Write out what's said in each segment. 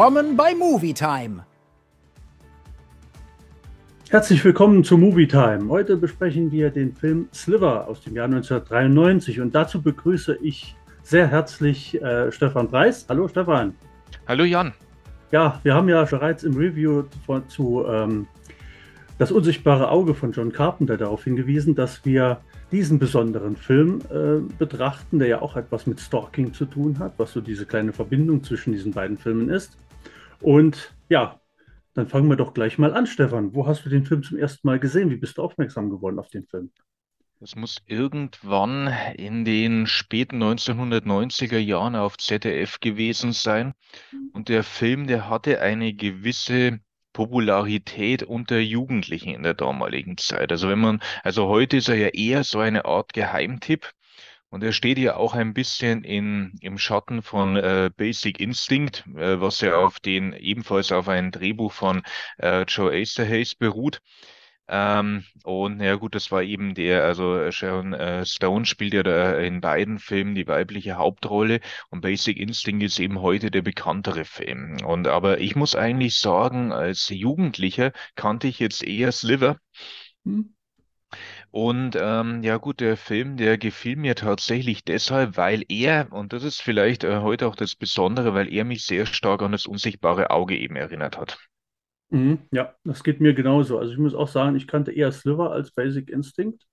Willkommen bei Movie Time. Herzlich willkommen zu Movie Time. Heute besprechen wir den Film Sliver aus dem Jahr 1993 und dazu begrüße ich sehr herzlich äh, Stefan Preis. Hallo Stefan. Hallo Jan. Ja, wir haben ja bereits im Review von, zu ähm, Das unsichtbare Auge von John Carpenter darauf hingewiesen, dass wir diesen besonderen Film äh, betrachten, der ja auch etwas mit Stalking zu tun hat, was so diese kleine Verbindung zwischen diesen beiden Filmen ist. Und ja, dann fangen wir doch gleich mal an, Stefan. Wo hast du den Film zum ersten Mal gesehen? Wie bist du aufmerksam geworden auf den Film? Das muss irgendwann in den späten 1990er Jahren auf ZDF gewesen sein. Und der Film, der hatte eine gewisse Popularität unter Jugendlichen in der damaligen Zeit. Also wenn man, also heute ist er ja eher so eine Art Geheimtipp, und er steht ja auch ein bisschen in, im Schatten von äh, Basic Instinct, äh, was ja auf den ebenfalls auf ein Drehbuch von äh, Joe Asterhays beruht. Ähm, und ja gut, das war eben der, also äh, Sharon äh, Stone spielt ja da in beiden Filmen die weibliche Hauptrolle und Basic Instinct ist eben heute der bekanntere Film. Und aber ich muss eigentlich sagen, als Jugendlicher kannte ich jetzt eher Sliver. Hm und ähm, ja gut, der Film, der gefiel mir tatsächlich deshalb, weil er, und das ist vielleicht äh, heute auch das Besondere, weil er mich sehr stark an das unsichtbare Auge eben erinnert hat. Mhm, ja, das geht mir genauso. Also ich muss auch sagen, ich kannte eher Sliver als Basic Instinct,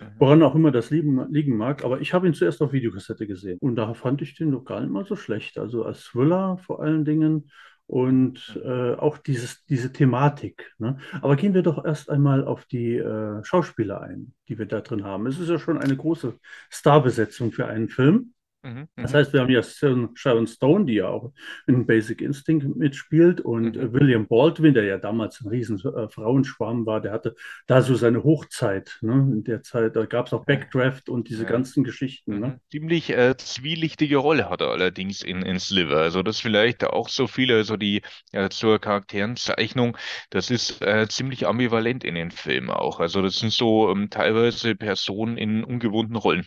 mhm. woran auch immer das liegen, liegen mag, aber ich habe ihn zuerst auf Videokassette gesehen und da fand ich den noch gar nicht mal so schlecht. Also als Thriller vor allen Dingen und äh, auch dieses, diese Thematik. Ne? Aber gehen wir doch erst einmal auf die äh, Schauspieler ein, die wir da drin haben. Es ist ja schon eine große Starbesetzung für einen Film. Mhm, das mhm. heißt, wir haben ja Sharon Stone, die ja auch in Basic Instinct mitspielt, und mhm. Äh, William Baldwin, der ja damals ein riesen äh, Frauenschwarm war, der hatte da so seine Hochzeit. Ne? In der Zeit, gab es auch Backdraft und diese ja. ganzen Geschichten. Ne? Mhm. Ziemlich äh, zwielichtige Rolle hat er allerdings in, in Sliver. Also das vielleicht auch so viele, also die äh, zur Charakterenzeichnung, das ist äh, ziemlich ambivalent in den Filmen auch. Also das sind so ähm, teilweise Personen in ungewohnten Rollen.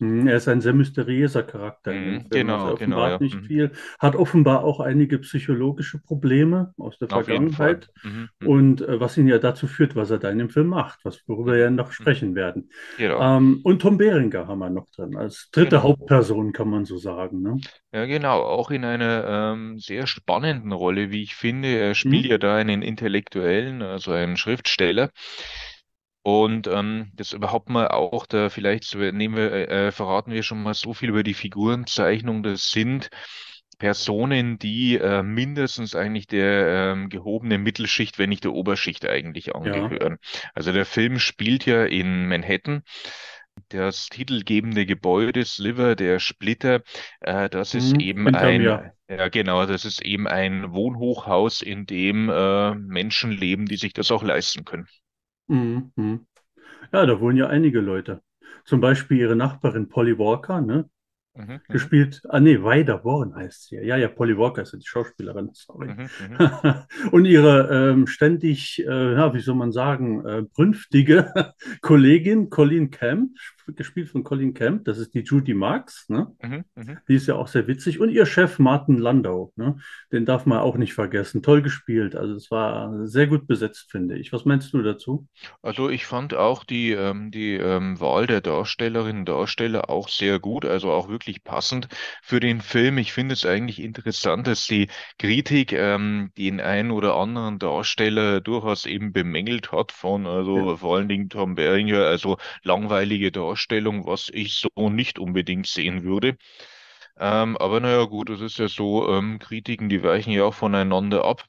Mhm. Er ist ein sehr mysteriöser Charakter. Mhm, genau, also genau. Ja. nicht mhm. viel. Hat offenbar auch einige psychologische Probleme aus der Vergangenheit. Mhm. und äh, was ihn ja dazu führt, was er da in dem Film macht, was, worüber wir ja noch sprechen werden. Genau. Ähm, und Tom Behringer haben wir noch drin, als dritte genau. Hauptperson, kann man so sagen. Ne? Ja, genau. Auch in einer ähm, sehr spannenden Rolle, wie ich finde. Er spielt ja da einen Intellektuellen, also einen Schriftsteller und ähm, das überhaupt mal auch, da vielleicht nehmen wir, äh, äh, verraten wir schon mal so viel über die Figurenzeichnung. Das sind Personen, die äh, mindestens eigentlich der ähm, gehobenen Mittelschicht, wenn nicht der Oberschicht eigentlich angehören. Ja. Also der Film spielt ja in Manhattan. Das titelgebende Gebäude, Sliver, der Splitter, äh, das ist mhm, eben ein, mir. ja genau, das ist eben ein Wohnhochhaus, in dem äh, Menschen leben, die sich das auch leisten können. Mhm, mhm. Ja, da wohnen ja einige Leute. Zum Beispiel ihre Nachbarin Polly Walker, ne? Mhm, mhm. gespielt, ah nee, Weida Warren heißt sie. Ja, ja, Polly Walker ist ja die Schauspielerin, sorry. Mhm, mhm. und ihre ähm, ständig, äh, ja, wie soll man sagen, äh, brünftige Kollegin Colleen Camp gespielt von Colin Camp, das ist die Judy Marx, ne? Mhm, mhm, die ist ja auch sehr witzig. Und ihr Chef Martin Landau, ne? den darf man auch nicht vergessen. Toll gespielt, also es war sehr gut besetzt, finde ich. Was meinst du dazu? Also ich fand auch die, ähm, die ähm, Wahl der Darstellerinnen und Darsteller auch sehr gut, also auch wirklich passend für den Film. Ich finde es eigentlich interessant, dass die Kritik ähm, den einen oder anderen Darsteller durchaus eben bemängelt hat von, also ja. vor allen Dingen Tom Beringer, also langweilige Darsteller. Vorstellung, was ich so nicht unbedingt sehen würde. Ähm, aber naja, gut, es ist ja so, ähm, Kritiken, die weichen ja auch voneinander ab.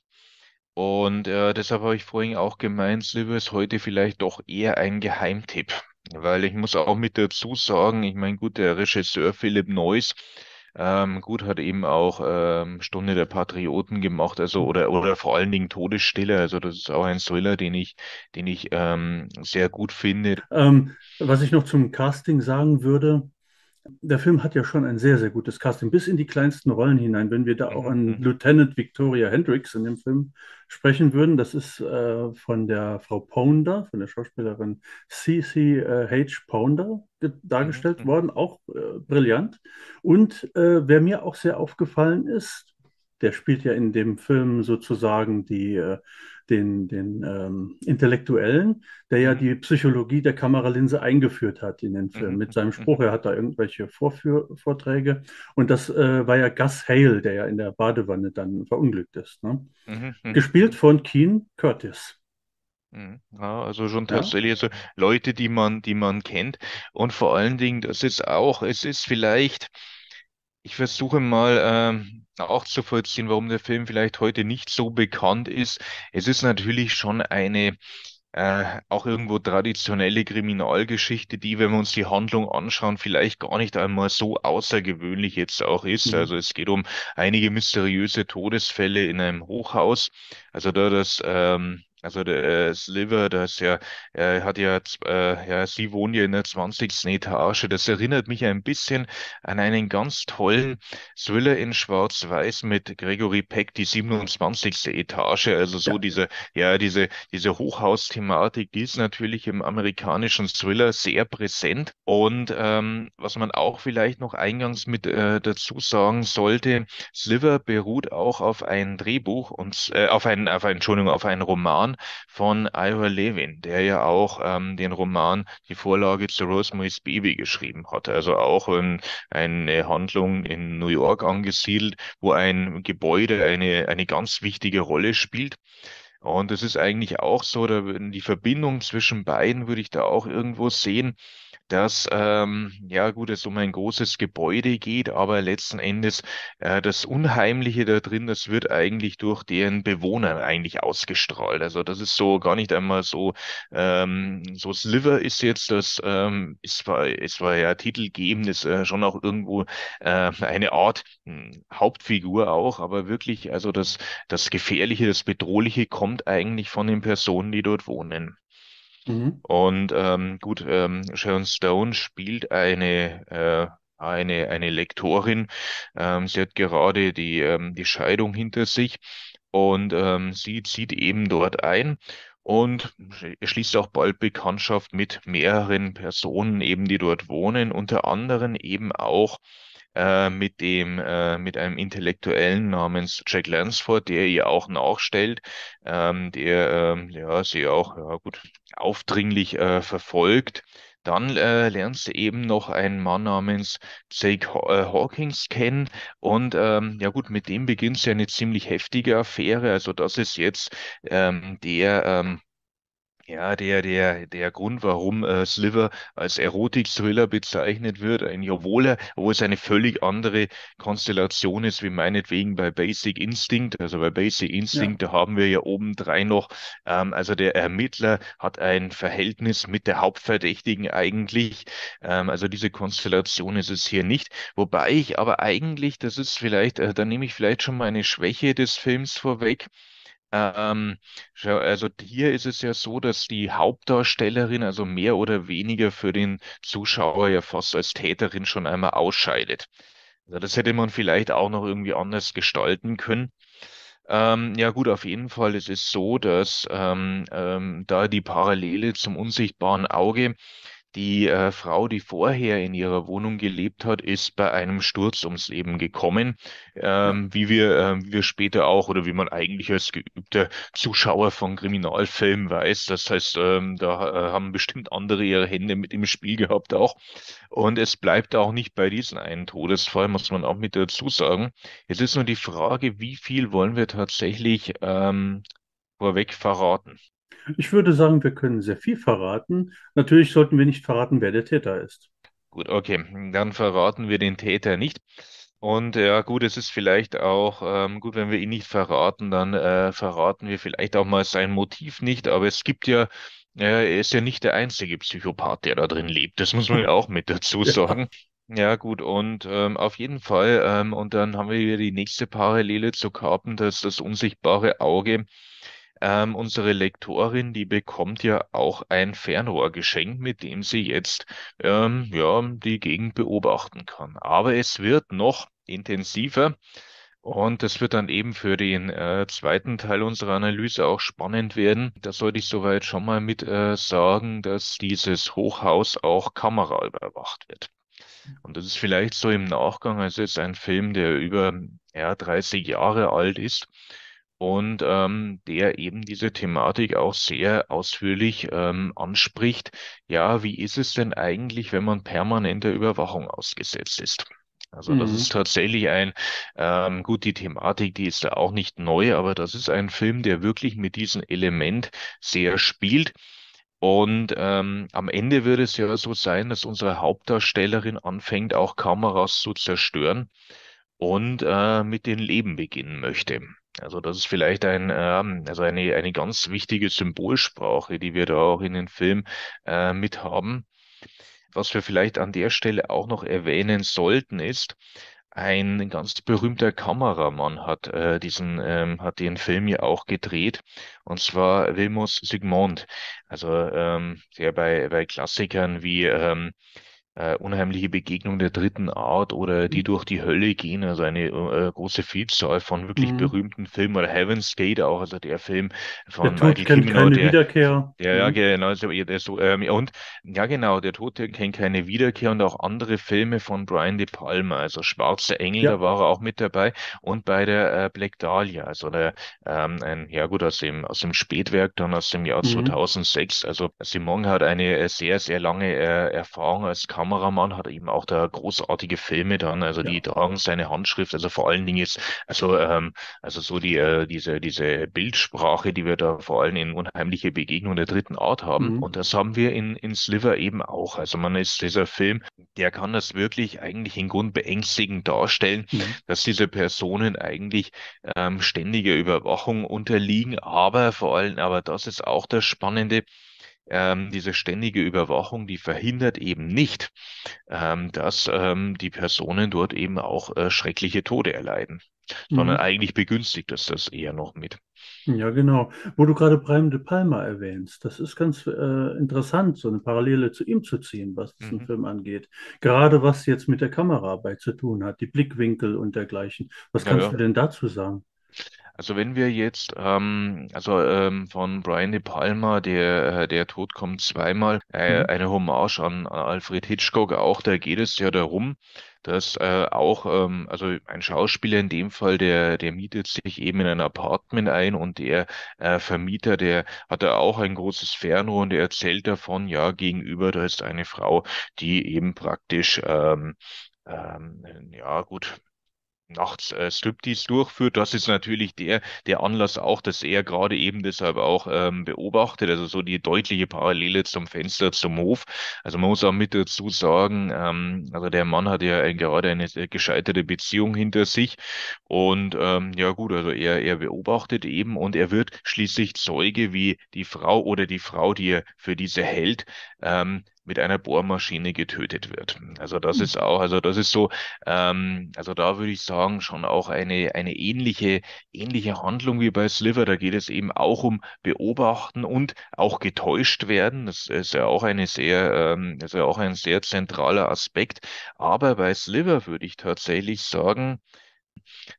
Und äh, deshalb habe ich vorhin auch gemeint, Silber ist heute vielleicht doch eher ein Geheimtipp. Weil ich muss auch mit dazu sagen, ich meine, gut, der Regisseur Philipp Neuss, ähm, gut, hat eben auch ähm, Stunde der Patrioten gemacht, also oder oder vor allen Dingen Todesstille. Also das ist auch ein Thriller, den ich, den ich ähm, sehr gut finde. Ähm, was ich noch zum Casting sagen würde, der Film hat ja schon ein sehr, sehr gutes Casting, bis in die kleinsten Rollen hinein. Wenn wir da auch an mhm. Lieutenant Victoria Hendricks in dem Film sprechen würden, das ist äh, von der Frau Pounder, von der Schauspielerin Cece äh, H. Pounder dargestellt mhm. worden, auch äh, brillant. Und äh, wer mir auch sehr aufgefallen ist, der spielt ja in dem Film sozusagen die äh, den, den ähm, Intellektuellen, der ja mhm. die Psychologie der Kameralinse eingeführt hat in den Film mhm. mit seinem mhm. Spruch. Er hat da irgendwelche Vorführ Vorträge. Und das äh, war ja Gus Hale, der ja in der Badewanne dann verunglückt ist. Ne? Gespielt von Keen Curtis. Ja, also schon tatsächlich ja. also Leute, die man, die man kennt. Und vor allen Dingen, das ist auch, es ist vielleicht ich versuche mal ähm, nachzuvollziehen, warum der Film vielleicht heute nicht so bekannt ist. Es ist natürlich schon eine äh, auch irgendwo traditionelle Kriminalgeschichte, die, wenn wir uns die Handlung anschauen, vielleicht gar nicht einmal so außergewöhnlich jetzt auch ist. Mhm. Also es geht um einige mysteriöse Todesfälle in einem Hochhaus. Also da das ähm, also der äh, Sliver, das ist ja, er hat ja, äh, ja, sie wohnt ja in der 20. Etage. Das erinnert mich ein bisschen an einen ganz tollen Thriller in Schwarz-Weiß mit Gregory Peck, die 27. Etage. Also so ja. diese, ja, diese, diese Hochhausthematik, die ist natürlich im amerikanischen Thriller sehr präsent. Und ähm, was man auch vielleicht noch eingangs mit äh, dazu sagen sollte, Sliver beruht auch auf ein Drehbuch und äh, auf ein, auf ein, Entschuldigung, auf einen Roman von Ira Levin, der ja auch ähm, den Roman, die Vorlage zu Rosemary's Baby geschrieben hat. Also auch ähm, eine Handlung in New York angesiedelt, wo ein Gebäude eine, eine ganz wichtige Rolle spielt. Und es ist eigentlich auch so, da, die Verbindung zwischen beiden würde ich da auch irgendwo sehen dass ähm, ja gut, es um ein großes Gebäude geht, aber letzten Endes äh, das Unheimliche da drin, das wird eigentlich durch deren Bewohner eigentlich ausgestrahlt. Also das ist so gar nicht einmal so ähm, so Sliver ist jetzt das ähm, ist war es war ja titelgebendes äh, schon auch irgendwo äh, eine Art hm, Hauptfigur auch, aber wirklich also das das Gefährliche, das Bedrohliche kommt eigentlich von den Personen, die dort wohnen. Mhm. Und ähm, gut, ähm, Sharon Stone spielt eine, äh, eine, eine Lektorin. Ähm, sie hat gerade die, ähm, die Scheidung hinter sich und ähm, sie zieht eben dort ein und schließt auch bald Bekanntschaft mit mehreren Personen eben, die dort wohnen, unter anderem eben auch äh, mit dem, äh, mit einem Intellektuellen namens Jack Lansford, der ihr auch nachstellt, ähm, der, ähm, ja, sie auch, ja, gut, aufdringlich äh, verfolgt. Dann äh, lernst du eben noch einen Mann namens Jake äh, Hawkins kennen und ähm, ja gut, mit dem beginnt ja eine ziemlich heftige Affäre. Also das ist jetzt ähm, der ähm, ja, der, der, der Grund, warum äh, Sliver als Erotik-Thriller bezeichnet wird, eigentlich, obwohl er, obwohl es eine völlig andere Konstellation ist, wie meinetwegen bei Basic Instinct. Also bei Basic Instinct, ja. da haben wir ja oben drei noch, ähm, also der Ermittler hat ein Verhältnis mit der Hauptverdächtigen eigentlich. Ähm, also diese Konstellation ist es hier nicht. Wobei ich aber eigentlich, das ist vielleicht, äh, da nehme ich vielleicht schon mal eine Schwäche des Films vorweg. Ähm, also hier ist es ja so, dass die Hauptdarstellerin also mehr oder weniger für den Zuschauer ja fast als Täterin schon einmal ausscheidet. Also das hätte man vielleicht auch noch irgendwie anders gestalten können. Ähm, ja gut, auf jeden Fall ist es so, dass ähm, ähm, da die Parallele zum unsichtbaren Auge die äh, Frau, die vorher in ihrer Wohnung gelebt hat, ist bei einem Sturz ums Leben gekommen, ähm, wie wir, äh, wie wir später auch oder wie man eigentlich als geübter Zuschauer von Kriminalfilmen weiß. Das heißt, ähm, da äh, haben bestimmt andere ihre Hände mit im Spiel gehabt auch. Und es bleibt auch nicht bei diesem einen Todesfall, muss man auch mit dazu sagen. Es ist nur die Frage, wie viel wollen wir tatsächlich ähm, vorweg verraten. Ich würde sagen, wir können sehr viel verraten. Natürlich sollten wir nicht verraten, wer der Täter ist. Gut, okay. Dann verraten wir den Täter nicht. Und ja, gut, es ist vielleicht auch ähm, gut, wenn wir ihn nicht verraten, dann äh, verraten wir vielleicht auch mal sein Motiv nicht. Aber es gibt ja, äh, er ist ja nicht der einzige Psychopath, der da drin lebt. Das muss man ja auch mit dazu sagen. Ja, ja gut, und ähm, auf jeden Fall. Ähm, und dann haben wir wieder die nächste Parallele zu dass das unsichtbare Auge. Ähm, unsere Lektorin, die bekommt ja auch ein Fernrohr geschenkt, mit dem sie jetzt ähm, ja, die Gegend beobachten kann. Aber es wird noch intensiver. Und das wird dann eben für den äh, zweiten Teil unserer Analyse auch spannend werden. Da sollte ich soweit schon mal mit äh, sagen, dass dieses Hochhaus auch kameraüberwacht wird. Und das ist vielleicht so im Nachgang, also ist ein Film, der über ja, 30 Jahre alt ist, und ähm, der eben diese Thematik auch sehr ausführlich ähm, anspricht. Ja, wie ist es denn eigentlich, wenn man permanenter Überwachung ausgesetzt ist? Also mhm. das ist tatsächlich ein, ähm, gut, die Thematik, die ist da auch nicht neu, aber das ist ein Film, der wirklich mit diesem Element sehr spielt. Und ähm, am Ende wird es ja so sein, dass unsere Hauptdarstellerin anfängt, auch Kameras zu zerstören und äh, mit den Leben beginnen möchte. Also das ist vielleicht ein, ähm, also eine, eine ganz wichtige Symbolsprache, die wir da auch in den Film äh, mit haben. Was wir vielleicht an der Stelle auch noch erwähnen sollten, ist, ein ganz berühmter Kameramann hat äh, diesen ähm, hat den Film ja auch gedreht und zwar Wilmus Sigmund, also ähm, der bei bei Klassikern wie ähm, äh, unheimliche Begegnung der dritten Art oder die mhm. durch die Hölle gehen, also eine äh, große Vielzahl von wirklich mhm. berühmten Filmen oder Heaven's Gate auch, also der Film von der Michael Cimino, der, Wiederkehr. Der, ja, mhm. genau, der, so, ähm, und ja genau, der Tote kennt keine Wiederkehr und auch andere Filme von Brian De Palma, also Schwarzer Engel, ja. da war er auch mit dabei und bei der äh, Black Dahlia, also der, ähm, ein, ja gut, aus dem, aus dem Spätwerk dann aus dem Jahr mhm. 2006, also Simon hat eine äh, sehr, sehr lange äh, Erfahrung als Kampf Kameramann hat eben auch da großartige Filme dann, also ja. die tragen seine Handschrift, also vor allen Dingen jetzt, also, ähm, also so die, äh, diese, diese Bildsprache, die wir da vor allem in unheimliche Begegnung der dritten Art haben. Mhm. Und das haben wir in, in Sliver eben auch. Also man ist dieser Film, der kann das wirklich eigentlich in Grund beängstigend darstellen, mhm. dass diese Personen eigentlich ähm, ständiger Überwachung unterliegen, aber vor allem, aber das ist auch das Spannende, ähm, diese ständige Überwachung, die verhindert eben nicht, ähm, dass ähm, die Personen dort eben auch äh, schreckliche Tode erleiden, mhm. sondern eigentlich begünstigt es das eher noch mit. Ja, genau. Wo du gerade Brian De Palma erwähnst, das ist ganz äh, interessant, so eine Parallele zu ihm zu ziehen, was diesen mhm. Film angeht. Gerade was jetzt mit der Kameraarbeit zu tun hat, die Blickwinkel und dergleichen. Was ja, kannst ja. du denn dazu sagen? Also wenn wir jetzt, ähm, also ähm, von Brian De Palma, der, äh, der Tod kommt zweimal, äh, mhm. eine Hommage an, Alfred Hitchcock, auch da geht es ja darum, dass äh, auch, ähm, also ein Schauspieler in dem Fall, der, der mietet sich eben in ein Apartment ein und der äh, Vermieter, der hat da auch ein großes Fernrohr und er erzählt davon, ja, gegenüber, da ist eine Frau, die eben praktisch ähm, ähm, ja, gut, nachts äh, Striptease durchführt. Das ist natürlich der, der Anlass auch, dass er gerade eben deshalb auch ähm, beobachtet. Also so die deutliche Parallele zum Fenster, zum Hof. Also man muss auch mit dazu sagen, ähm, also der Mann hat ja ein, gerade eine gescheiterte Beziehung hinter sich. Und ähm, ja gut, also er, er beobachtet eben und er wird schließlich Zeuge, wie die Frau oder die Frau, die er für diese hält, ähm, mit einer Bohrmaschine getötet wird. Also das hm. ist auch, also das ist so, ähm, also da würde ich sagen, schon auch eine, eine ähnliche, ähnliche Handlung wie bei Sliver. Da geht es eben auch um Beobachten und auch getäuscht werden. Das ist ja auch eine sehr, ähm, ist ja auch ein sehr zentraler Aspekt. Aber bei Sliver würde ich tatsächlich sagen,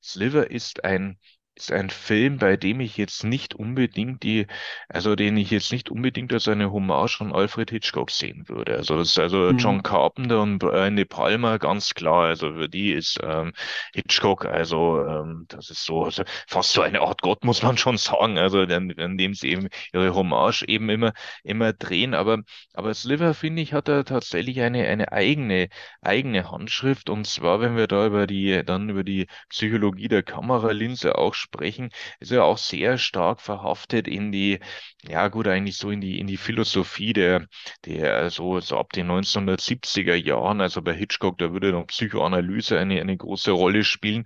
Sliver ist ein ist ein Film, bei dem ich jetzt nicht unbedingt die, also den ich jetzt nicht unbedingt als eine Hommage von Alfred Hitchcock sehen würde. Also das ist also mhm. John Carpenter und Brian De Palma ganz klar. Also für die ist ähm, Hitchcock, also ähm, das ist so also fast so eine Art Gott, muss man schon sagen. Also dann, dann nehmen sie eben ihre Hommage eben immer immer drehen. Aber aber Sliver finde ich hat da tatsächlich eine eine eigene eigene Handschrift. Und zwar wenn wir da über die dann über die Psychologie der Kameralinse auch sprechen, ist ja auch sehr stark verhaftet in die, ja gut, eigentlich so in die, in die Philosophie der, der so, so ab den 1970er Jahren, also bei Hitchcock, da würde noch Psychoanalyse eine, eine große Rolle spielen.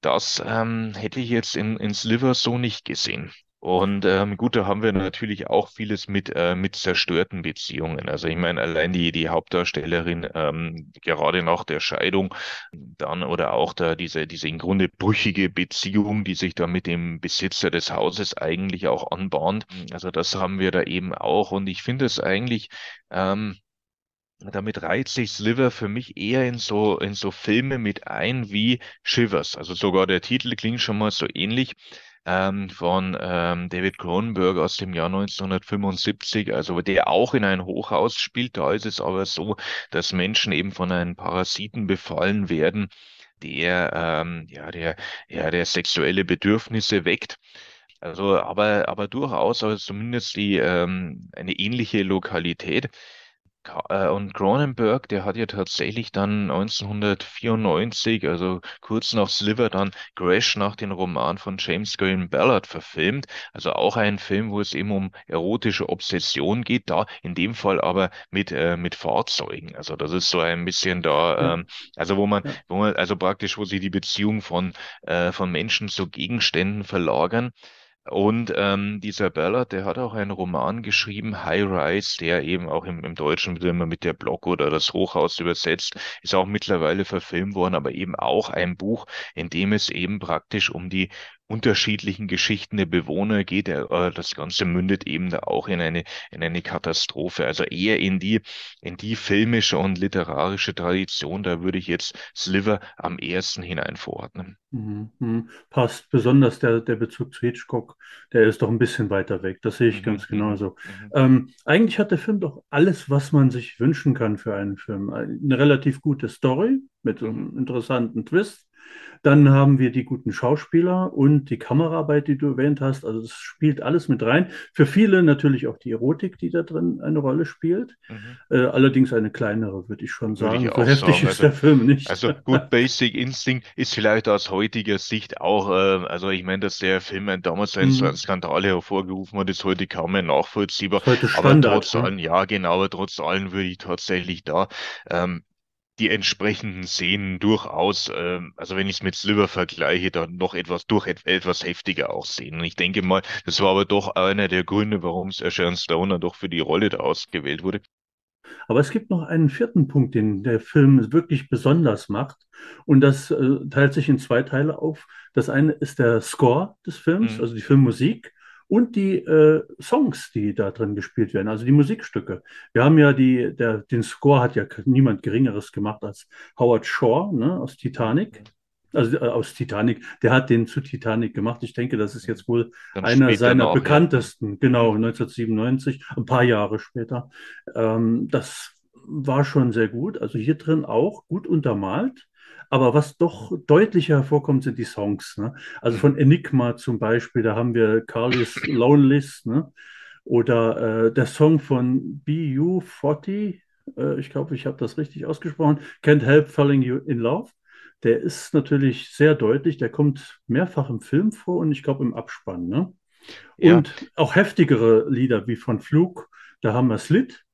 Das ähm, hätte ich jetzt in, in Sliver so nicht gesehen. Und ähm, gut, da haben wir natürlich auch vieles mit, äh, mit zerstörten Beziehungen. Also ich meine, allein die, die Hauptdarstellerin, ähm, gerade nach der Scheidung, dann oder auch da diese, diese im Grunde brüchige Beziehung, die sich da mit dem Besitzer des Hauses eigentlich auch anbahnt. Also das haben wir da eben auch. Und ich finde es eigentlich, ähm, damit reiht sich Sliver für mich eher in so, in so Filme mit ein wie Shivers. Also sogar der Titel klingt schon mal so ähnlich ähm, von ähm, David Cronenberg aus dem Jahr 1975, also der auch in ein Hochhaus spielt. Da ist es aber so, dass Menschen eben von einem Parasiten befallen werden, der, ähm, ja, der, ja, der sexuelle Bedürfnisse weckt. Also, aber, aber durchaus, aber also zumindest die, ähm, eine ähnliche Lokalität. Äh, und Cronenberg, der hat ja tatsächlich dann 1994, also kurz nach Sliver, dann Crash nach dem Roman von James Graham Ballard verfilmt. Also auch ein Film, wo es eben um erotische Obsession geht, da in dem Fall aber mit, äh, mit Fahrzeugen. Also das ist so ein bisschen da, ähm, also wo man, wo man, also praktisch, wo sich die Beziehung von, äh, von Menschen zu Gegenständen verlagern. Und ähm, dieser Ballard, der hat auch einen Roman geschrieben, High Rise, der eben auch im, im Deutschen wird immer mit der Block oder das Hochhaus übersetzt, ist auch mittlerweile verfilmt worden, aber eben auch ein Buch, in dem es eben praktisch um die unterschiedlichen Geschichten der Bewohner geht. Äh, das Ganze mündet eben da auch in eine, in eine Katastrophe. Also eher in die, in die filmische und literarische Tradition. Da würde ich jetzt Sliver am ersten hinein verordnen. Mhm, mhm. Passt besonders der, der Bezug zu Hitchcock. Der ist doch ein bisschen weiter weg. Das sehe ich mhm. ganz mhm, genauso. Mhm. Ähm, eigentlich hat der Film doch alles, was man sich wünschen kann für einen Film. Eine relativ gute Story mit einem interessanten Twist dann haben wir die guten Schauspieler und die Kameraarbeit, die du erwähnt hast. Also es spielt alles mit rein. Für viele natürlich auch die Erotik, die da drin eine Rolle spielt. Mhm. Äh, allerdings eine kleinere, würde ich schon sagen. Ich so heftig sagen. ist also, der Film nicht. Also Good Basic Instinct ist vielleicht aus heutiger Sicht auch, äh, also ich meine, dass der Film ein damals ein mhm. Skandale hervorgerufen hat, ist heute kaum mehr nachvollziehbar. Heute Standard, aber trotz allem, ne? ja genau, aber trotz allem würde ich tatsächlich da ähm, die entsprechenden Szenen durchaus, äh, also wenn ich es mit Sliver vergleiche, dann noch etwas durch etwas heftiger auch sehen. Und Ich denke mal, das war aber doch einer der Gründe, warum es äh, Sharon Stone dann doch für die Rolle da ausgewählt wurde. Aber es gibt noch einen vierten Punkt, den der Film wirklich besonders macht. Und das äh, teilt sich in zwei Teile auf. Das eine ist der Score des Films, mhm. also die Filmmusik und die äh, Songs, die da drin gespielt werden, also die Musikstücke. Wir haben ja die, der, den Score hat ja niemand Geringeres gemacht als Howard Shore ne, aus Titanic. Also äh, aus Titanic, der hat den zu Titanic gemacht. Ich denke, das ist jetzt wohl Dann einer seiner auch, bekanntesten, ja. genau, 1997, ein paar Jahre später. Ähm, das war schon sehr gut. Also hier drin auch gut untermalt. Aber was doch deutlicher hervorkommt, sind die Songs. Ne? Also mhm. von Enigma zum Beispiel, da haben wir Carlis Lonelist ne? oder äh, der Song von BU40. Äh, ich glaube, ich habe das richtig ausgesprochen. Can't Help Falling You in Love. Der ist natürlich sehr deutlich. Der kommt mehrfach im Film vor und ich glaube im Abspann. Ne? Und auch heftigere Lieder wie von Flug. Da haben wir Slit.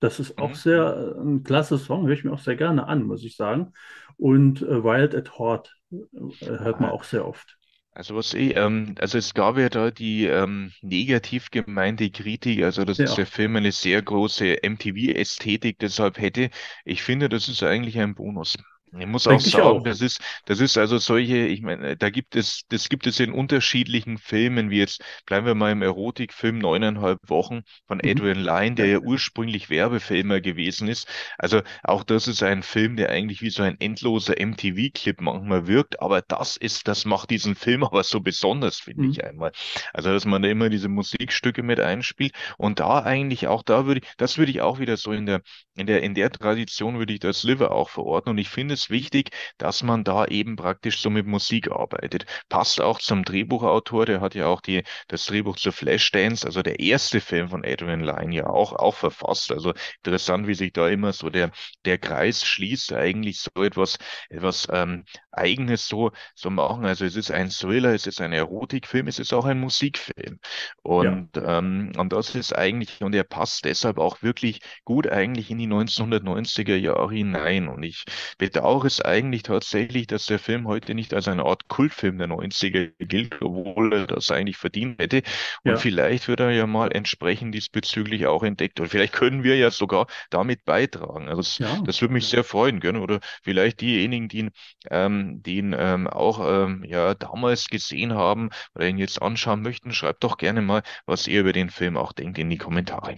Das ist auch mhm. sehr äh, ein klasse Song, höre ich mir auch sehr gerne an, muss ich sagen und äh, Wild at Heart äh, äh, hört man ah. auch sehr oft. Also was ich, ähm, also es gab ja da die ähm, negativ gemeinte Kritik, also dass ja. dieser Film eine sehr große MTV-Ästhetik deshalb hätte. Ich finde, das ist eigentlich ein Bonus. Ich muss Denk auch sagen, auch. das ist, das ist also solche, ich meine, da gibt es, das gibt es in unterschiedlichen Filmen, wie jetzt, bleiben wir mal im Erotikfilm Neuneinhalb Wochen von mhm. Adrian Lyne, der ja ursprünglich Werbefilmer gewesen ist. Also auch das ist ein Film, der eigentlich wie so ein endloser MTV-Clip manchmal wirkt, aber das ist, das macht diesen Film aber so besonders, finde mhm. ich einmal. Also, dass man da immer diese Musikstücke mit einspielt und da eigentlich auch, da würde ich, das würde ich auch wieder so in der, in der, in der Tradition würde ich das Liver auch verorten und ich finde es ganz wichtig, dass man da eben praktisch so mit Musik arbeitet. Passt auch zum Drehbuchautor, der hat ja auch die, das Drehbuch zu Flashdance, also der erste Film von Adrian Lyne ja auch, auch verfasst. Also interessant, wie sich da immer so der, der Kreis schließt, eigentlich so etwas, etwas ähm, Eigenes so, so machen. Also es ist ein Thriller, es ist ein Erotikfilm, es ist auch ein Musikfilm. Und, ja. ähm, und das ist eigentlich, und er passt deshalb auch wirklich gut eigentlich in die 1990er Jahre hinein. Und ich bedauere traurig ist eigentlich tatsächlich, dass der Film heute nicht als eine Art Kultfilm der 90er gilt, obwohl er das eigentlich verdient hätte. Und ja. vielleicht wird er ja mal entsprechend diesbezüglich auch entdeckt. Und vielleicht können wir ja sogar damit beitragen. Also das, ja. das würde mich sehr freuen, gell? oder vielleicht diejenigen, die ihn, ähm, die ihn ähm, auch ähm, ja, damals gesehen haben oder ihn jetzt anschauen möchten, schreibt doch gerne mal, was ihr über den Film auch denkt, in die Kommentare.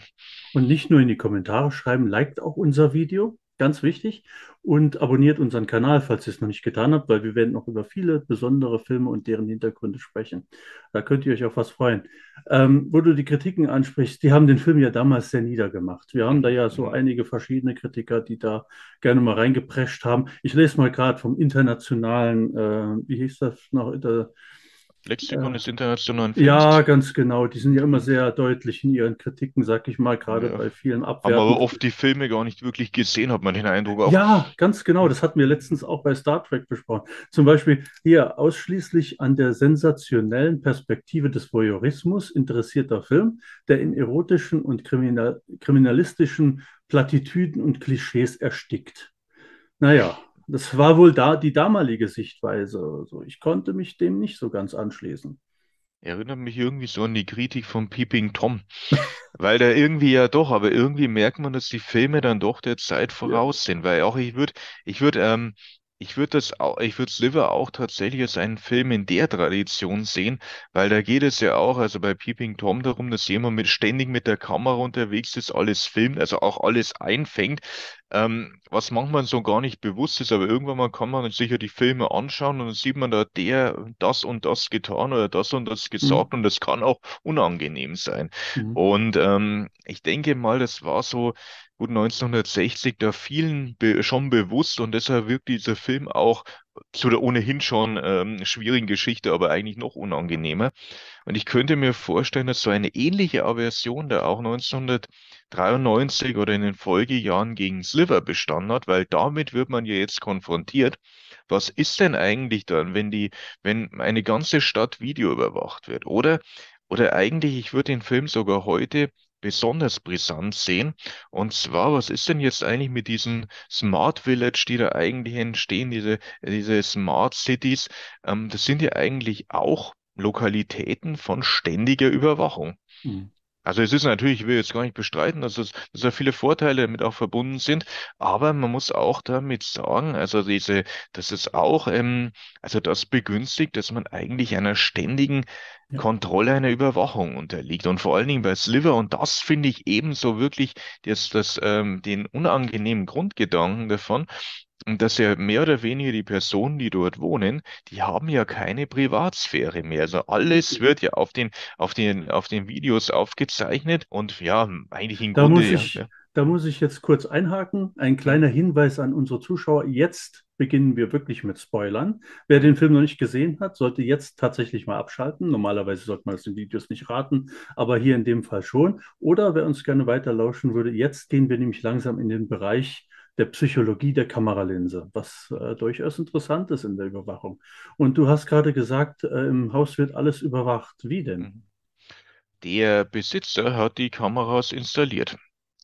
Und nicht nur in die Kommentare schreiben, liked auch unser Video ganz wichtig. Und abonniert unseren Kanal, falls ihr es noch nicht getan habt, weil wir werden noch über viele besondere Filme und deren Hintergründe sprechen. Da könnt ihr euch auf was freuen. Ähm, wo du die Kritiken ansprichst, die haben den Film ja damals sehr niedergemacht. Wir haben da ja so mhm. einige verschiedene Kritiker, die da gerne mal reingeprescht haben. Ich lese mal gerade vom internationalen, äh, wie hieß das noch? Inter Lexikon des internationalen Films. Ja, ganz genau. Die sind ja immer sehr deutlich in ihren Kritiken, sag ich mal, gerade ja. bei vielen Abwerten. aber oft die Filme gar nicht wirklich gesehen, hat man den Eindruck. Auch. Ja, ganz genau. Das hatten wir letztens auch bei Star Trek besprochen. Zum Beispiel hier ausschließlich an der sensationellen Perspektive des Voyeurismus interessierter Film, der in erotischen und kriminal kriminalistischen Plattitüden und Klischees erstickt. Naja, das war wohl da die damalige Sichtweise. Also ich konnte mich dem nicht so ganz anschließen. Erinnert mich irgendwie so an die Kritik von Peeping Tom. weil da irgendwie ja doch, aber irgendwie merkt man, dass die Filme dann doch der Zeit voraus ja. sind. Weil auch ich würde, ich würde, ähm, ich würde das auch, ich würde Sliver auch tatsächlich als einen Film in der Tradition sehen, weil da geht es ja auch, also bei Peeping Tom darum, dass jemand mit ständig mit der Kamera unterwegs ist, alles filmt, also auch alles einfängt. Ähm, was manchmal so gar nicht bewusst ist, aber irgendwann mal kann man sicher die Filme anschauen und dann sieht man da der das und das getan oder das und das mhm. gesagt mhm. und das kann auch unangenehm sein. Mhm. Und ähm, ich denke mal, das war so gut 1960 da vielen be schon bewusst und deshalb wirkt dieser Film auch zu der ohnehin schon ähm, schwierigen Geschichte, aber eigentlich noch unangenehmer. Und ich könnte mir vorstellen, dass so eine ähnliche Aversion da auch 1960 93 oder in den Folgejahren gegen Sliver bestanden hat, weil damit wird man ja jetzt konfrontiert. Was ist denn eigentlich dann, wenn die, wenn eine ganze Stadt Video überwacht wird? Oder, oder eigentlich, ich würde den Film sogar heute besonders brisant sehen. Und zwar, was ist denn jetzt eigentlich mit diesen Smart Village, die da eigentlich entstehen, diese, diese Smart Cities? Ähm, das sind ja eigentlich auch Lokalitäten von ständiger Überwachung. Mhm. Also es ist natürlich, ich will jetzt gar nicht bestreiten, dass, es, dass da viele Vorteile damit auch verbunden sind, aber man muss auch damit sagen, also diese, dass es auch, ähm, also das begünstigt, dass man eigentlich einer ständigen Kontrolle einer Überwachung unterliegt. Und vor allen Dingen bei Sliver, und das finde ich ebenso wirklich das, das, ähm, den unangenehmen Grundgedanken davon, dass ja mehr oder weniger die Personen, die dort wohnen, die haben ja keine Privatsphäre mehr. Also alles wird ja auf den, auf den, auf den Videos aufgezeichnet und ja, eigentlich im da Grunde. Muss ich, ja, da muss ich jetzt kurz einhaken. Ein kleiner Hinweis an unsere Zuschauer. Jetzt beginnen wir wirklich mit Spoilern. Wer den Film noch nicht gesehen hat, sollte jetzt tatsächlich mal abschalten. Normalerweise sollte man das in Videos nicht raten, aber hier in dem Fall schon. Oder wer uns gerne weiter lauschen würde, jetzt gehen wir nämlich langsam in den Bereich der Psychologie der Kameralinse, was äh, durchaus interessant ist in der Überwachung. Und du hast gerade gesagt, äh, im Haus wird alles überwacht. Wie denn? Mhm. Der Besitzer hat die Kameras installiert.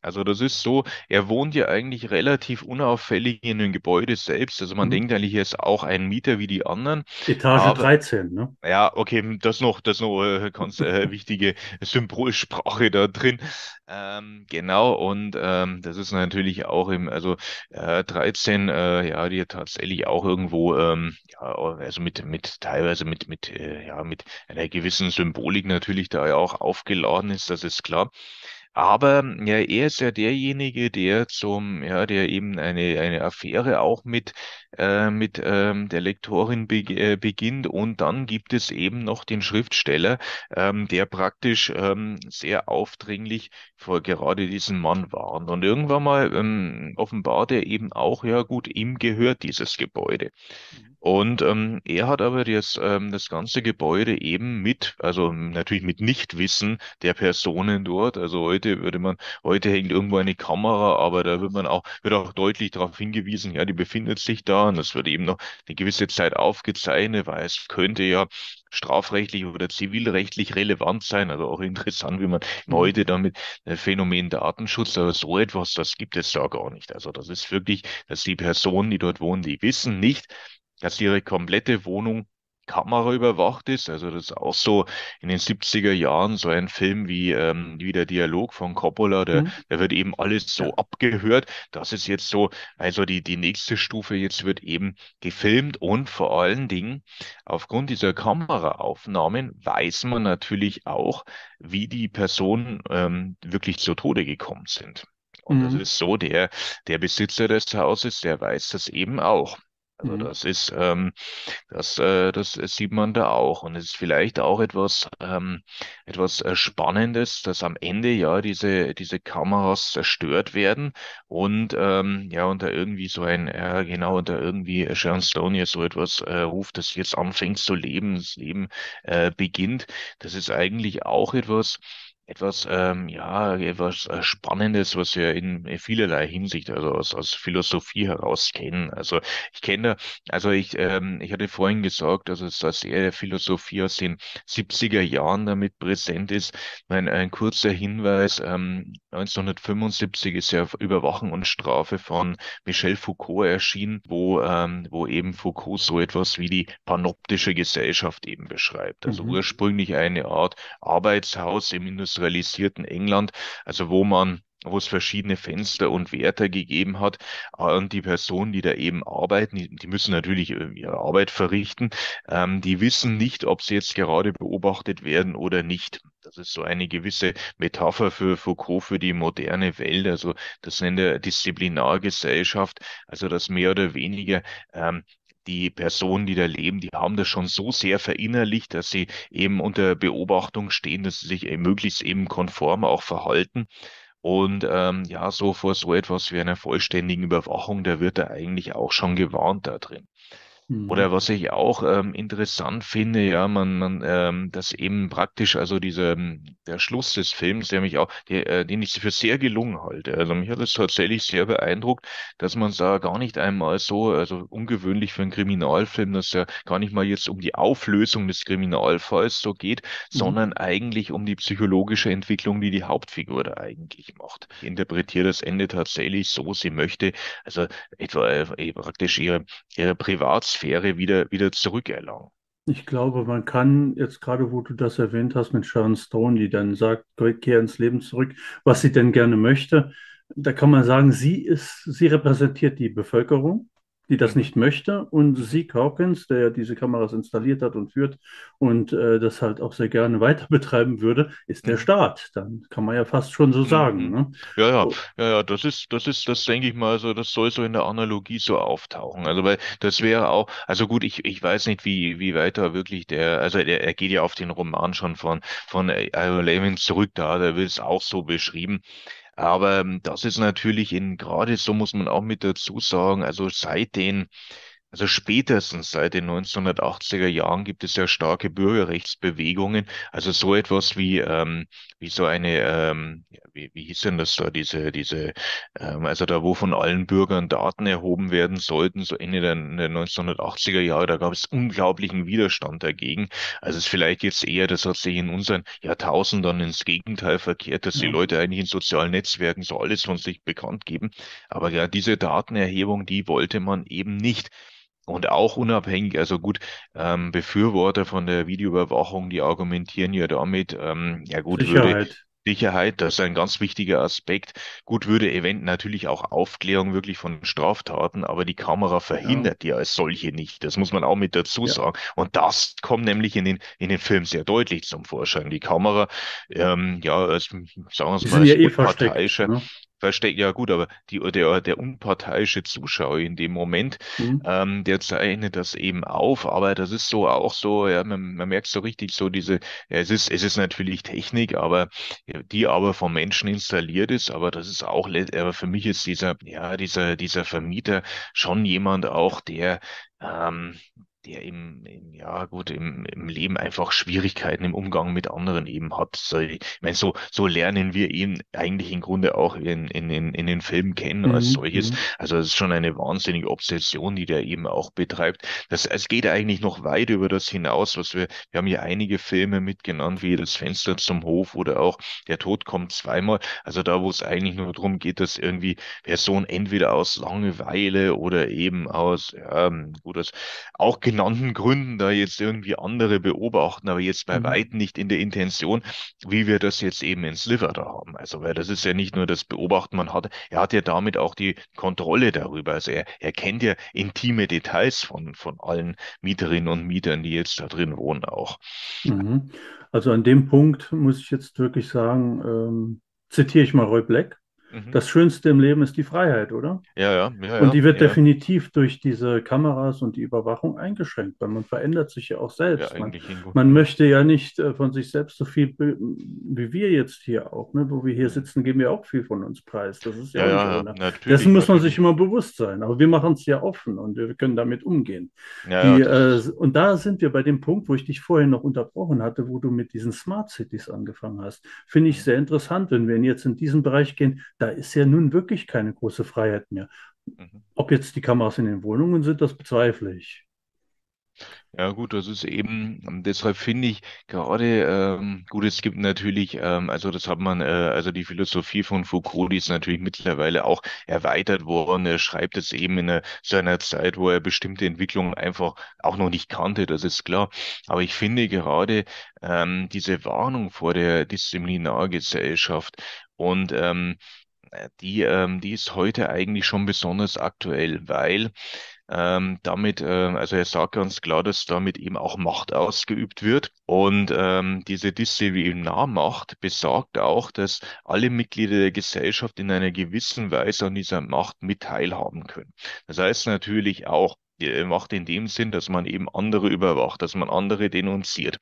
Also das ist so, er wohnt ja eigentlich relativ unauffällig in dem Gebäude selbst. Also man mhm. denkt eigentlich, er ist auch ein Mieter wie die anderen. Etage aber, 13, ne? Ja, okay, hm, das noch, das noch äh, ganz äh, wichtige Symbolsprache da drin. Ähm, genau, und ähm, das ist natürlich auch im, also äh, 13, äh, ja, die tatsächlich auch irgendwo, ähm, ja, also mit, mit teilweise mit, mit, äh, ja, mit einer gewissen Symbolik natürlich da ja auch aufgeladen ist, das ist klar. Aber ja, er ist ja derjenige, der zum, ja, der eben eine, eine Affäre auch mit, äh, mit ähm, der Lektorin be äh, beginnt. Und dann gibt es eben noch den Schriftsteller, ähm, der praktisch ähm, sehr aufdringlich vor gerade diesen Mann warnt. Und irgendwann mal ähm, offenbart er eben auch, ja gut, ihm gehört dieses Gebäude. Mhm. Und ähm, er hat aber jetzt ähm, das ganze Gebäude eben mit, also natürlich mit Nichtwissen der Personen dort. Also heute würde man, heute hängt irgendwo eine Kamera, aber da wird man auch, wird auch deutlich darauf hingewiesen, ja, die befindet sich da und das wird eben noch eine gewisse Zeit aufgezeichnet, weil es könnte ja strafrechtlich oder zivilrechtlich relevant sein. Also auch interessant, wie man mhm. heute damit äh, Phänomen Datenschutz, aber so etwas, das gibt es da gar nicht. Also das ist wirklich, dass die Personen, die dort wohnen, die wissen nicht, dass ihre komplette Wohnung Kamera überwacht ist. Also das ist auch so in den 70er Jahren so ein Film wie, ähm, wie der Dialog von Coppola, da mhm. da wird eben alles so ja. abgehört. Das ist jetzt so, also die, die nächste Stufe, jetzt wird eben gefilmt und vor allen Dingen aufgrund dieser Kameraaufnahmen weiß man natürlich auch, wie die Personen ähm, wirklich zu Tode gekommen sind. Und mhm. das ist so, der, der Besitzer des Hauses, der weiß das eben auch. Also mhm. das ist, ähm, das, äh, das sieht man da auch. Und es ist vielleicht auch etwas, ähm, etwas äh, Spannendes, dass am Ende ja diese, diese Kameras zerstört werden und ähm, ja, unter irgendwie so ein, ja, genau, unter irgendwie äh, Sharon Stone jetzt so etwas äh, ruft, das jetzt anfängt zu leben, das Leben äh, beginnt. Das ist eigentlich auch etwas, etwas, ähm, ja, etwas äh, Spannendes, was wir in vielerlei Hinsicht, also aus, aus Philosophie heraus kennen. Also ich kenne, also ich, ähm, ich hatte vorhin gesagt, dass es das eher Philosophie aus den 70er Jahren damit präsent ist. Mein, ein kurzer Hinweis, ähm, 1975 ist ja Überwachen und Strafe von Michel Foucault erschienen, wo, ähm, wo eben Foucault so etwas wie die panoptische Gesellschaft eben beschreibt. Also mhm. ursprünglich eine Art Arbeitshaus im Industrie industrialisierten England, also wo man wo es verschiedene Fenster und Werte gegeben hat. Äh, und die Personen, die da eben arbeiten, die, die müssen natürlich äh, ihre Arbeit verrichten, ähm, die wissen nicht, ob sie jetzt gerade beobachtet werden oder nicht. Das ist so eine gewisse Metapher für Foucault, für die moderne Welt. Also das nennt er Disziplinargesellschaft. Also dass mehr oder weniger ähm, die Personen, die da leben, die haben das schon so sehr verinnerlicht, dass sie eben unter Beobachtung stehen, dass sie sich äh, möglichst eben konform auch verhalten. Und ähm, ja, so vor so etwas wie einer vollständigen Überwachung, da wird da eigentlich auch schon gewarnt da drin. Mhm. Oder was ich auch ähm, interessant finde, ja, man, man, ähm, dass eben praktisch, also diese, ähm, der Schluss des Films, der mich auch, der, äh, den ich für sehr gelungen halte. Also mich hat es tatsächlich sehr beeindruckt, dass man es da gar nicht einmal so, also ungewöhnlich für einen Kriminalfilm, dass ja gar nicht mal jetzt um die Auflösung des Kriminalfalls so geht, mhm. sondern eigentlich um die psychologische Entwicklung, die die Hauptfigur da eigentlich macht. Ich interpretiere das Ende tatsächlich so, sie möchte, also etwa äh, praktisch ihre, ihre Privats Sphäre wieder, wieder zurückerlangen. Ich glaube, man kann jetzt gerade, wo du das erwähnt hast mit Sharon Stone, die dann sagt, kehr ins Leben zurück, was sie denn gerne möchte, da kann man sagen, sie ist, sie repräsentiert die Bevölkerung die das nicht mhm. möchte. Und Zeke Hawkins, der ja diese Kameras installiert hat und führt und äh, das halt auch sehr gerne weiter betreiben würde, ist der mhm. Staat. Dann kann man ja fast schon so sagen. Mhm. Ne? Ja, ja, ja, ja, das ist, das ist, das denke ich mal so, das soll so in der Analogie so auftauchen. Also, weil das wäre auch, also gut, ich, ich weiß nicht, wie, wie weiter wirklich der, also der, er geht ja auf den Roman schon von, von Levin zurück da, der wird es auch so beschrieben. Aber ähm, das ist natürlich in, gerade so muss man auch mit dazu sagen, also seit den also spätestens seit den 1980er Jahren gibt es ja starke Bürgerrechtsbewegungen. Also so etwas wie, ähm, wie so eine, ähm, wie, wie hieß denn das da, diese, diese, ähm, also da, wo von allen Bürgern Daten erhoben werden sollten, so Ende der, der 1980er Jahre, da gab es unglaublichen Widerstand dagegen. Also es ist vielleicht jetzt eher, das hat sich in unseren Jahrtausenden ins Gegenteil verkehrt, dass die mhm. Leute eigentlich in sozialen Netzwerken so alles von sich bekannt geben. Aber ja, diese Datenerhebung, die wollte man eben nicht und auch unabhängig, also gut, ähm, Befürworter von der Videoüberwachung, die argumentieren ja damit, ähm, ja gut, Sicherheit. würde Sicherheit, das ist ein ganz wichtiger Aspekt. Gut würde event natürlich auch Aufklärung wirklich von Straftaten, aber die Kamera verhindert ja, ja als solche nicht. Das muss man auch mit dazu ja. sagen. Und das kommt nämlich in den, in den Film sehr deutlich zum Vorschein. Die Kamera, ähm, ja, als, sagen wir es mal, ja eh parteiischer, ne? verstehe, ja gut, aber die, der, der unparteiische Zuschauer in dem Moment, mhm. ähm, der zeichnet das eben auf, aber das ist so auch so, ja, man, man merkt so richtig so diese, ja, es ist, es ist natürlich Technik, aber die aber vom Menschen installiert ist, aber das ist auch, aber für mich ist dieser, ja, dieser, dieser Vermieter schon jemand auch, der, ähm, der im, im ja gut, im, im Leben einfach Schwierigkeiten im Umgang mit anderen eben hat. So, ich meine, so, so lernen wir ihn eigentlich im Grunde auch in, in, in, in den Filmen kennen mhm. als solches. Mhm. Also es ist schon eine wahnsinnige Obsession, die der eben auch betreibt. Das, es geht eigentlich noch weit über das hinaus, was wir, wir haben ja einige Filme mitgenannt, wie Das Fenster zum Hof oder auch Der Tod kommt zweimal. Also da, wo es eigentlich nur darum geht, dass irgendwie Personen entweder aus Langeweile oder eben aus, ja, gut, das auch genannten Gründen da jetzt irgendwie andere beobachten, aber jetzt bei mhm. weitem nicht in der Intention, wie wir das jetzt eben in Sliver da haben. Also, weil das ist ja nicht nur das Beobachten, man hat, er hat ja damit auch die Kontrolle darüber. Also er, er kennt ja intime Details von, von allen Mieterinnen und Mietern, die jetzt da drin wohnen auch. Mhm. Also an dem Punkt muss ich jetzt wirklich sagen, ähm, zitiere ich mal Roy Black. Mhm. Das Schönste im Leben ist die Freiheit, oder? Ja, ja. ja und die wird ja. definitiv durch diese Kameras und die Überwachung eingeschränkt, weil man verändert sich ja auch selbst. Ja, man, man, möchte ja nicht äh, von sich selbst so viel wie wir jetzt hier auch. Ne? Wo wir hier mhm. sitzen, geben wir auch viel von uns preis. Das ist ja, ja, ja ne? natürlich, Dessen muss man sich immer bewusst sein. Aber wir machen es ja offen und wir können damit umgehen. Die, äh, und da sind wir bei dem Punkt, wo ich dich vorhin noch unterbrochen hatte, wo du mit diesen Smart Cities angefangen hast. Finde ich mhm. sehr interessant, wenn wir jetzt in diesen Bereich gehen da ist ja nun wirklich keine große Freiheit mehr. Mhm. Ob jetzt die Kameras in den Wohnungen sind, das bezweifle ich. Ja gut, das ist eben, deshalb finde ich gerade, ähm, gut, es gibt natürlich, ähm, also das hat man, äh, also die Philosophie von Foucault, die ist natürlich mittlerweile auch erweitert worden. Er schreibt es eben in einer, seiner Zeit, wo er bestimmte Entwicklungen einfach auch noch nicht kannte, das ist klar. Aber ich finde gerade ähm, diese Warnung vor der Disziplinargesellschaft und ähm, äh, die, ähm, die ist heute eigentlich schon besonders aktuell, weil ähm, damit, äh, also er sagt ganz klar, dass damit eben auch Macht ausgeübt wird. Und ähm, diese Disziplinarmacht besagt auch, dass alle Mitglieder der Gesellschaft in einer gewissen Weise an dieser Macht mit teilhaben können. Das heißt natürlich auch, die Macht in dem Sinn, dass man eben andere überwacht, dass man andere denunziert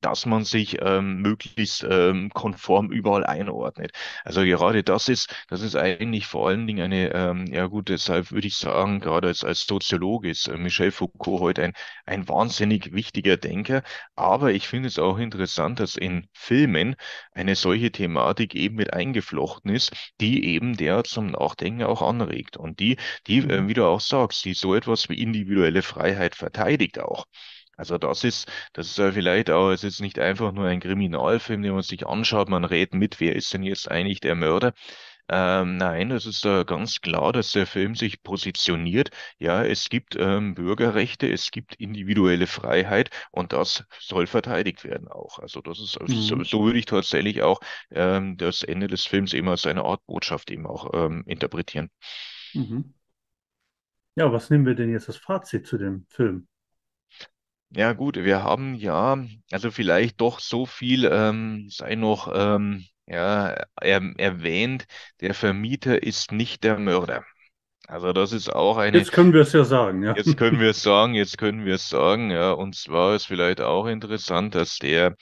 dass man sich ähm, möglichst ähm, konform überall einordnet. Also gerade das ist, das ist eigentlich vor allen Dingen eine, ähm, ja gut, deshalb würde ich sagen, gerade als, als Soziologe ist äh, Michel Foucault heute ein, ein wahnsinnig wichtiger Denker. Aber ich finde es auch interessant, dass in Filmen eine solche Thematik eben mit eingeflochten ist, die eben der zum Nachdenken auch anregt und die, die, äh, mhm. wie du auch sagst, die so etwas wie individuelle Freiheit verteidigt auch. Also das ist, das ist ja vielleicht auch, es ist nicht einfach nur ein Kriminalfilm, den man sich anschaut, man redet mit, wer ist denn jetzt eigentlich der Mörder? Ähm, nein, es ist da ganz klar, dass der Film sich positioniert. Ja, es gibt ähm, Bürgerrechte, es gibt individuelle Freiheit und das soll verteidigt werden auch. Also das ist, mhm. so, so, würde ich tatsächlich auch ähm, das Ende des Films eben als eine Art Botschaft eben auch ähm, interpretieren. Mhm. Ja, was nehmen wir denn jetzt als Fazit zu dem Film? Ja gut, wir haben ja, also vielleicht doch so viel ähm, sei noch ähm, ja, er, erwähnt, der Vermieter ist nicht der Mörder. Also das ist auch eine. Jetzt können wir es ja sagen, ja. Jetzt können wir es sagen, jetzt können wir es sagen, ja. Und zwar ist vielleicht auch interessant, dass der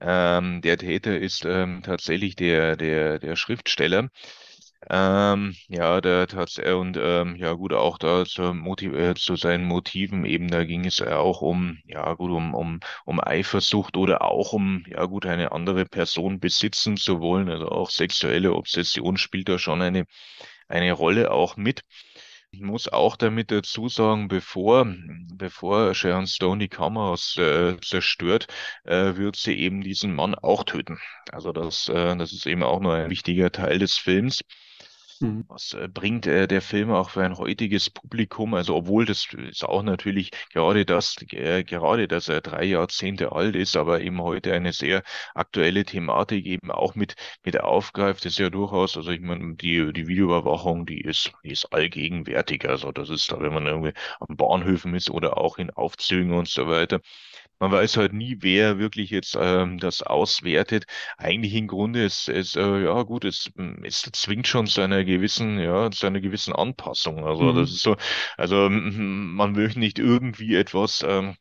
ähm, der Täter ist ähm, tatsächlich der der der Schriftsteller ähm, ja, der tatsächlich und ähm, ja gut, auch da zu, Motiv äh, zu seinen Motiven eben, da ging es ja auch um, ja gut, um, um, um Eifersucht oder auch um, ja gut, eine andere Person besitzen zu wollen. Also auch sexuelle Obsession spielt da schon eine, eine Rolle auch mit. Ich muss auch damit dazu sagen, bevor, bevor Sharon Stone die Kameras äh, zerstört, äh, wird sie eben diesen Mann auch töten. Also das, äh, das ist eben auch noch ein wichtiger Teil des Films. Mhm. Was äh, bringt äh, der Film auch für ein heutiges Publikum? Also, obwohl das ist auch natürlich gerade das, äh, gerade dass er drei Jahrzehnte alt ist, aber eben heute eine sehr aktuelle Thematik eben auch mit, mit aufgreift, ist ja durchaus, also ich meine, die, die Videoüberwachung, die ist, die ist allgegenwärtig. Also, das ist da, wenn man irgendwie am Bahnhöfen ist oder auch in Aufzügen und so weiter, man weiß halt nie, wer wirklich jetzt ähm, das auswertet. Eigentlich im Grunde ist es, äh, ja gut, es, hm, es zwingt schon zu einer gewissen, ja, zu einer gewissen Anpassung. Also mhm. das ist so, also man will nicht irgendwie etwas ähm,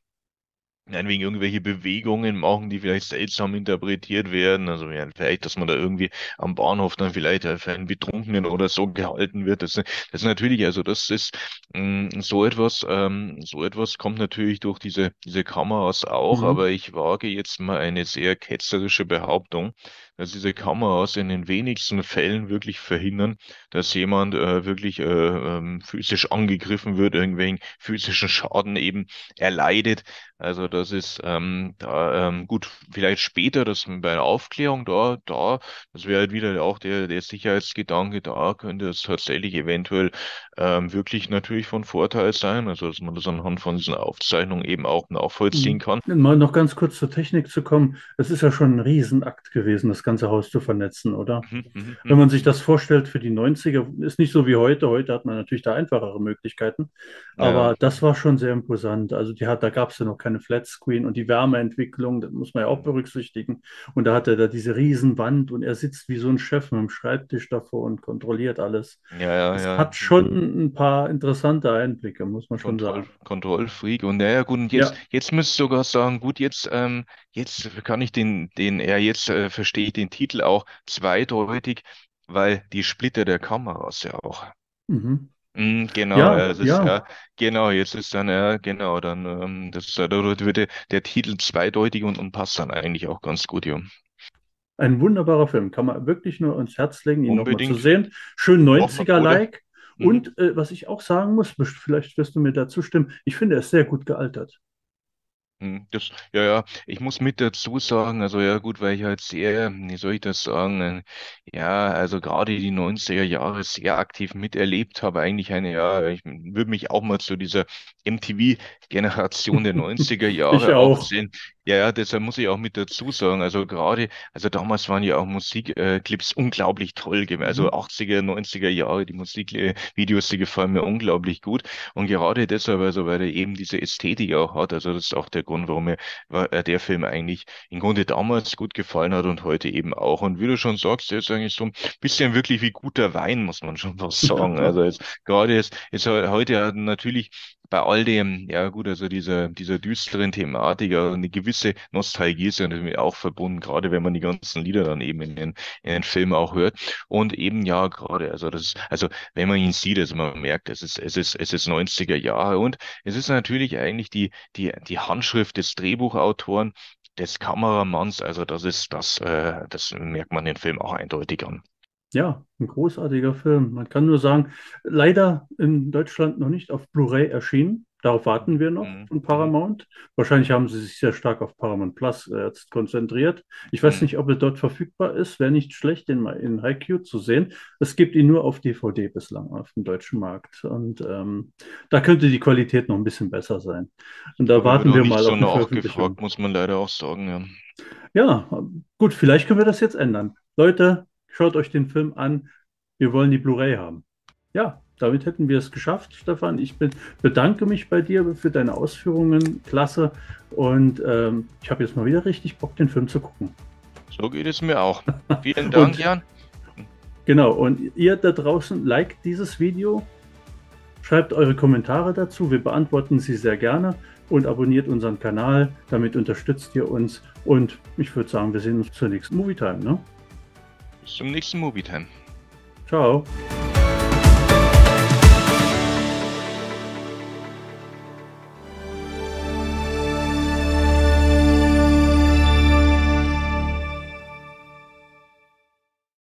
Nein, wegen irgendwelche Bewegungen machen, die vielleicht seltsam interpretiert werden. Also ja, vielleicht, dass man da irgendwie am Bahnhof dann vielleicht für einen Betrunkenen oder so gehalten wird. Das, das ist natürlich, also das ist mh, mm, so etwas, ähm, so etwas kommt natürlich durch diese, diese Kameras auch, mhm. aber ich wage jetzt mal eine sehr ketzerische Behauptung, dass diese Kameras in den wenigsten Fällen wirklich verhindern, dass jemand äh, wirklich äh, ähm, physisch angegriffen wird, irgendwelchen physischen Schaden eben erleidet. Also das ist ähm, da, ähm, gut, vielleicht später, das bei der Aufklärung da, da, das wäre halt wieder auch der, der Sicherheitsgedanke, da könnte es tatsächlich eventuell ähm, wirklich natürlich von Vorteil sein, also dass man das anhand von diesen Aufzeichnungen eben auch nachvollziehen mhm. kann. Mal noch ganz kurz zur Technik zu kommen. Es ist ja schon ein Riesenakt gewesen, das das ganze Haus zu vernetzen, oder? Mhm, mhm, mhm, Wenn man sich das vorstellt für die 90er, ist nicht so wie heute. Heute hat man natürlich da einfachere Möglichkeiten. Aber ja. das war schon sehr imposant. Also die hat, da gab es ja noch keine Flat Screen und die Wärmeentwicklung, das muss man ja auch mhm. berücksichtigen. Und da hat er da diese Riesenwand und er sitzt wie so ein Chef mit dem Schreibtisch davor und kontrolliert alles. Ja, ja, das ja. Hat schon ein paar interessante Einblicke, muss man Kontroll, schon sagen. Kontrollfreak. Und naja, gut, und jetzt, ja. jetzt müsst du sogar sagen, gut, jetzt, ähm, jetzt kann ich den, den er jetzt äh, verstehe ich den Titel auch zweideutig, weil die Splitter der Kameras ja auch. Mhm. Hm, genau, ja, es ist, ja. ja. genau, jetzt ist dann, ja, genau, dann, ähm, das, da würde der Titel zweideutig und, und passt dann eigentlich auch ganz gut, ja. Ein wunderbarer Film, kann man wirklich nur ans Herz legen, ihn nochmal zu sehen. Schön 90er-like. Und äh, was ich auch sagen muss, vielleicht wirst du mir dazu stimmen, ich finde, er ist sehr gut gealtert. Hm, das, ja, ja, ich muss mit dazu sagen, also ja gut, weil ich halt sehr, wie soll ich das sagen, ja, also gerade die 90er Jahre sehr aktiv miterlebt habe, eigentlich eine, ja, ich würde mich auch mal zu dieser MTV-Generation der 90er Jahre ich auch. aufsehen. Ja, ja, deshalb muss ich auch mit dazu sagen, also gerade, also damals waren ja auch Musikclips äh, unglaublich toll, also 80er, mhm. 90er Jahre, die Musikvideos, die gefallen mir unglaublich gut und gerade deshalb, also weil er eben diese Ästhetik auch hat, also das ist auch der Grund, warum mir äh, der Film eigentlich im Grunde damals gut gefallen hat und heute eben auch und wie du schon sagst, der ist eigentlich so ein bisschen wirklich wie guter Wein, muss man schon was sagen, also jetzt, gerade jetzt, jetzt äh, heute hat natürlich bei all dem, ja gut, also dieser, dieser düsteren Thematik, also eine gewisse Nostalgie ist ja natürlich auch verbunden, gerade wenn man die ganzen Lieder dann eben in den, in den Filmen auch hört. Und eben ja, gerade, also das also wenn man ihn sieht, also man merkt, es ist, es ist, es ist 90er Jahre und es ist natürlich eigentlich die, die, die Handschrift des Drehbuchautoren, des Kameramanns, also das ist das, äh, das merkt man den Film auch eindeutig an. Ja, ein großartiger Film. Man kann nur sagen, leider in Deutschland noch nicht auf Blu-ray erschienen. Darauf warten wir noch mhm. von Paramount. Wahrscheinlich haben sie sich sehr stark auf Paramount Plus äh, jetzt konzentriert. Ich weiß mhm. nicht, ob er dort verfügbar ist. Wäre nicht schlecht, den mal in HiQ zu sehen. Es gibt ihn nur auf DVD bislang auf dem deutschen Markt. Und ähm, da könnte die Qualität noch ein bisschen besser sein. Und da warten wir mal auf so die auch gefragt, muss man leider auch sagen. Ja. ja, gut, vielleicht können wir das jetzt ändern. Leute, schaut euch den Film an, wir wollen die Blu-ray haben. Ja, damit hätten wir es geschafft, Stefan. Ich bin, bedanke mich bei dir für deine Ausführungen. Klasse. Und ähm, ich habe jetzt mal wieder richtig Bock, den Film zu gucken. So geht es mir auch. Vielen Dank, und, Jan. Genau, und ihr da draußen, liked dieses Video, schreibt eure Kommentare dazu, wir beantworten sie sehr gerne und abonniert unseren Kanal, damit unterstützt ihr uns und ich würde sagen, wir sehen uns zur nächsten Movie Time, ne? Bis zum nächsten Movie Time. Ciao.